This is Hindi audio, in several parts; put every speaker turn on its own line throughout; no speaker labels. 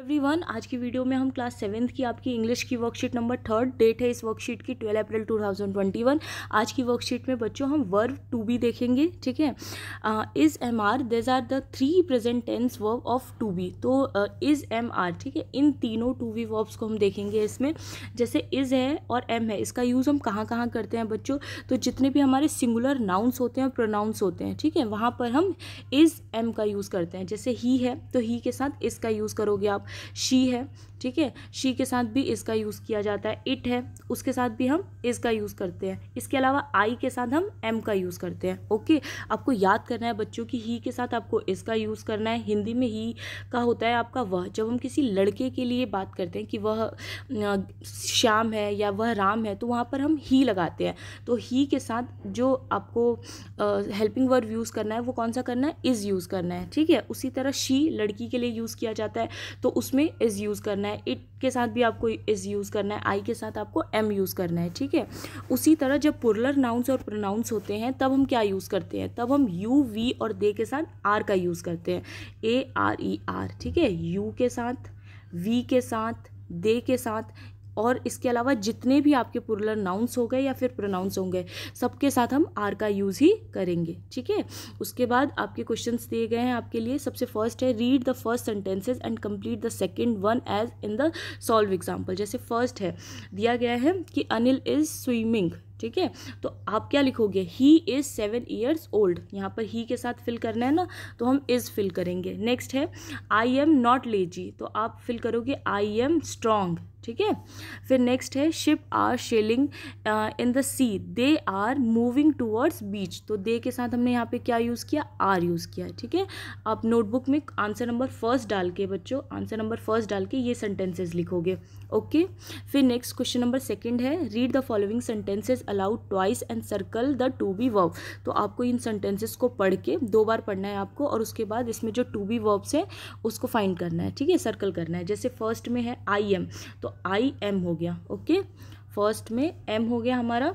एवरी वन आज की वीडियो में हम क्लास सेवन्थ की आपकी इंग्लिश की वर्कशीट नंबर थर्ड डेट है इस वर्कशीट की twelve April two thousand twenty one आज की वर्कशीट में बच्चों हम वर्व टू बी देखेंगे ठीक है is am are these are the three present tense verb of to be तो इज़ एम आर ठीक है इन तीनों टू बी वर्ब्स को हम देखेंगे इसमें जैसे इज़ है और एम है इसका यूज़ हम कहाँ कहाँ करते हैं बच्चों तो जितने भी हमारे सिंगुलर नाउन्स होते हैं और प्रोनाउंस होते हैं ठीक है वहाँ पर हम इज़ एम का यूज़ करते हैं जैसे ही है तो ही के साथ इसका यूज़ करोगे आप शी है ठीक है शी के साथ भी इसका यूज़ किया जाता है इट है उसके साथ भी हम इसका यूज़ करते हैं इसके अलावा आई के साथ हम एम का यूज़ करते हैं ओके आपको याद करना है बच्चों की ही के साथ आपको इसका यूज़ करना है हिंदी में ही का होता है आपका वह जब हम किसी लड़के के लिए बात करते हैं कि वह श्याम है या वह राम है तो वहाँ पर हम ही लगाते हैं तो ही के साथ जो आपको हेल्पिंग वर्ब यूज़ करना है वो कौन सा करना है इज़ यूज़ करना है ठीक है उसी तरह शी लड़की के लिए यूज़ किया जाता है तो उसमें इज़ यूज़ करना है इट के साथ भी आपको इज़ यूज़ करना है आई के साथ आपको एम यूज़ करना है ठीक है उसी तरह जब पुरलर नाउन्स और प्रोनाउंस होते हैं तब हम क्या यूज़ करते हैं तब हम यू वी और दे के साथ आर का यूज़ करते हैं ए आर ई आर ठीक है यू के साथ वी के साथ दे के साथ और इसके अलावा जितने भी आपके पुरलर नाउंस हो गए या फिर प्रोनाउंस होंगे सबके साथ हम आर का यूज़ ही करेंगे ठीक है उसके बाद आपके क्वेश्चन दिए गए हैं आपके लिए सबसे फर्स्ट है read the first sentences and complete the second one as in the solved example जैसे फर्स्ट है दिया गया है कि अनिल इज़ स्विमिंग ठीक है तो आप क्या लिखोगे he is seven years old यहाँ पर ही के साथ फिल करना है ना तो हम इज़ फिल करेंगे नेक्स्ट है आई एम नॉट लेजी तो आप फिल करोगे आई एम स्ट्रांग ठीक है फिर नेक्स्ट है ship are sailing in the sea they are moving towards beach तो दे के साथ हमने यहाँ पे क्या यूज़ किया आर यूज़ किया ठीक है आप नोटबुक में आंसर नंबर फर्स्ट डाल के बच्चों आंसर नंबर फर्स्ट डाल के ये सेंटेंसेज लिखोगे ओके फिर नेक्स्ट क्वेश्चन नंबर सेकेंड है read the following sentences aloud twice and circle the to be verb तो आपको इन सेंटेंसेज को पढ़ के दो बार पढ़ना है आपको और उसके बाद इसमें जो टू बी वर्ब्स हैं उसको फाइंड करना है ठीक है सर्कल करना है जैसे फर्स्ट में है आई एम तो आई तो एम हो गया ओके फर्स्ट में एम हो गया हमारा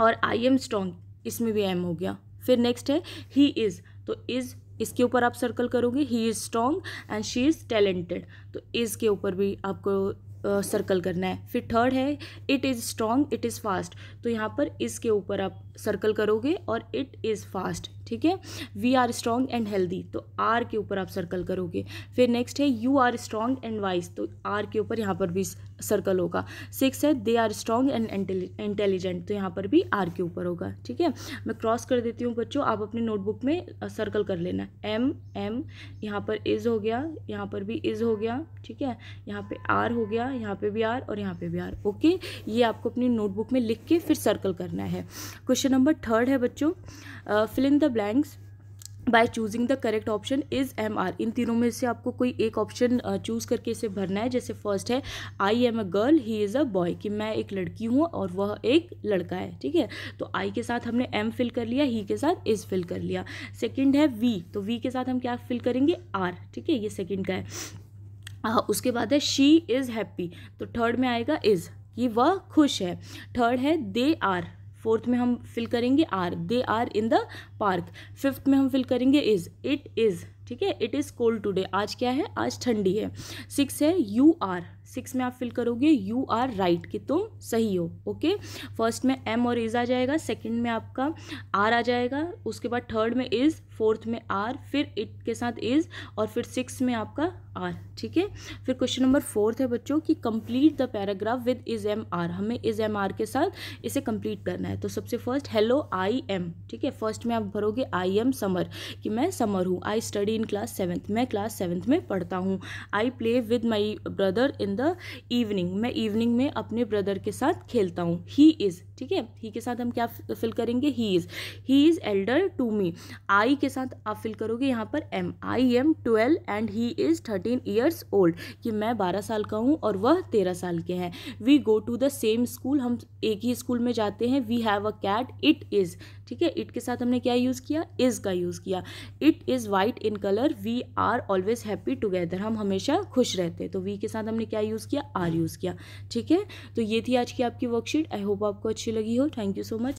और आई एम स्ट्रॉन्ग इसमें भी एम हो गया फिर नेक्स्ट है ही इज़ तो इज़ इसके ऊपर आप सर्कल करोगे he is strong and she is talented तो इज़ के ऊपर भी आपको सर्कल uh, करना है फिर थर्ड है it is strong it is fast तो यहाँ पर इसके ऊपर आप सर्कल करोगे और इट इज़ फास्ट ठीक है we are strong and healthy तो आर के ऊपर आप सर्कल करोगे फिर नेक्स्ट है you are strong and wise तो आर के ऊपर यहाँ पर भी सर्कल होगा सिक्स है they are strong and intelligent तो यहाँ पर भी आर के ऊपर होगा ठीक है मैं क्रॉस कर देती हूँ बच्चों आप अपने नोटबुक में सर्कल कर लेना एम एम यहाँ पर इज़ हो गया यहाँ पर भी इज़ हो गया ठीक है यहाँ पे आर हो गया यहाँ पे भी आर और यहाँ पे भी आर ओके ये आपको अपनी नोटबुक में लिख के फिर सर्कल करना है क्वेश्चन क्वेश्चन नंबर थर्ड है बच्चों fill in the blanks by choosing the correct option is am are इन तीनों में से आपको कोई एक ऑप्शन चूज़ करके इसे भरना है जैसे फर्स्ट है I am a girl he is a boy कि मैं एक लड़की हूँ और वह एक लड़का है ठीक है तो आई के साथ हमने एम फिल कर लिया ही के साथ इज़ फिल कर लिया सेकेंड है वी तो वी के साथ हम क्या फिल करेंगे आर ठीक है ये सेकेंड का है आ, उसके बाद है शी इज़ हैप्पी तो थर्ड में आएगा इज़ कि वह खुश है थर्ड है दे आर फोर्थ में हम फिल करेंगे are they are in the park fifth में हम फिल करेंगे इज इट इज़ ठीक है इट इज़ कोल्ड टुडे आज क्या है आज ठंडी है सिक्स है यू आर सिक्स में आप फिल करोगे यू आर राइट कि तुम सही हो ओके फर्स्ट में एम और इज़ आ जाएगा सेकंड में आपका आर आ जाएगा उसके बाद थर्ड में इज़ फोर्थ में आर फिर इट के साथ इज़ और फिर सिक्स में आपका आर ठीक है फिर क्वेश्चन नंबर फोर्थ है बच्चों कि complete the paragraph with is am are हमें इज़ एम आर के साथ इसे कंप्लीट करना है तो सबसे फर्स्ट हेलो आई एम ठीक है फर्स्ट में आप भरोगे आई एम समर कि मैं समर हूँ I study in class seventh मैं क्लास सेवन्थ में पढ़ता हूँ I play with my brother in the evening मैं इवनिंग में अपने ब्रदर के साथ खेलता हूँ ही इज़ ठीक है ही के साथ हम क्या फिल करेंगे he is he is elder to me I के साथ आप फिल करोगे यहाँ पर am I am twelve and he is thirteen years old कि मैं बारह साल का हूँ और वह तेरह साल के हैं we go to the same school हम एक ही स्कूल में जाते हैं we have a cat it is ठीक है इट के साथ हमने क्या यूज़ किया इज़ का यूज़ किया it is white in colour we are always happy together हम हमेशा खुश रहते हैं तो वी के साथ हमने क्या यूज़ किया आर यूज़ किया ठीक है तो ये थी आज की आपकी वर्कशीट आई होप आपको अच्छी लगी हो थैंक यू सो मच